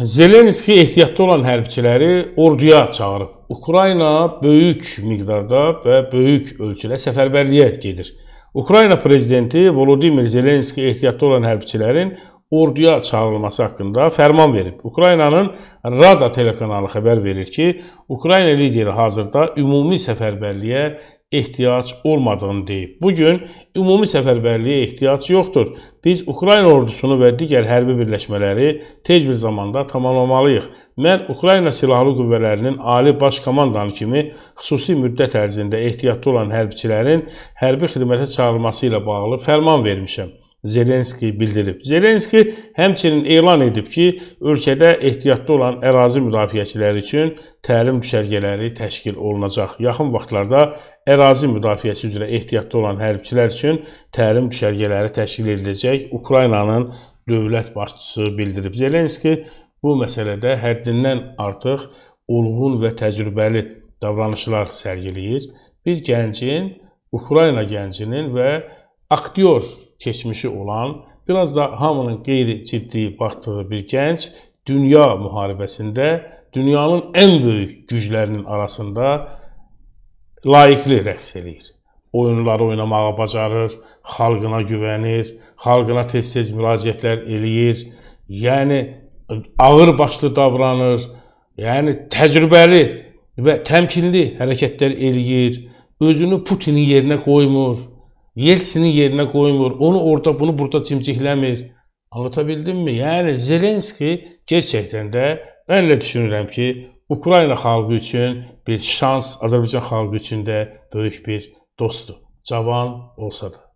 Zelenski ehtiyatda olan hərbçiləri orduya çağırıb. Ukrayna böyük miqdarda və böyük ölçüdə səfərbərliyə gedir. Ukrayna prezidenti Volodimir Zelenski ehtiyatda olan hərbçilərin orduya çağırılması haqqında fərman verib. Ukraynanın Rada telekanalı xəbər verir ki, Ukrayna lideri hazırda ümumi səfərbərliyə ehtiyac olmadığını deyib. Bu gün ümumi səfərbərliyə ehtiyac yoxdur. Biz Ukrayna ordusunu və digər hərbi birləşmələri tez bir zamanda tamamlamalıyıq. Mən Ukrayna silahlı qüvvələrinin ali baş komandanı kimi xüsusi müddət ərzində ehtiyatlı olan hərbçilərin hərbi xidmətə çağırılması ilə bağlı fərman vermişəm. Zelenski bildirib. Zelenski həmçinin elan edib ki, ölkədə ehtiyatda olan ərazi müdafiəçiləri üçün təlim düşərgələri təşkil olunacaq. Yaxın vaxtlarda ərazi müdafiəsi üzrə ehtiyatda olan hərbçilər üçün təlim düşərgələri təşkil ediləcək. Ukraynanın dövlət başçısı bildirib. Zelenski bu məsələdə həddindən artıq olğun və təcrübəli davranışlar sərgiləyir. Bir gəncin, Ukrayna gəncinin və aktyor keçmişi olan, biraz da hamının qeyri-ciddi baxdığı bir gənc dünya müharibəsində dünyanın ən böyük güclərinin arasında layiqli rəqs eləyir. Oyunları oynamağa bacarır, xalqına güvənir, xalqına tez-tez müraciətlər eləyir. Yəni ağırbaşlı davranır, yəni təcrübəli və təmkinli hərəkətlər eləyir. Özünü Putinin yerinə qoymur. Yeltsin'i yerine koymuyor. Onu orada bunu burada timsikləmir. Anlatabildim mi? Yəni Zelenski gerçəkdən də mən elə düşünürəm ki, Ukrayna xalqı üçün bir şans, Azərbaycan xalqı üçün də böyük bir dostdur. Cavan olsa da.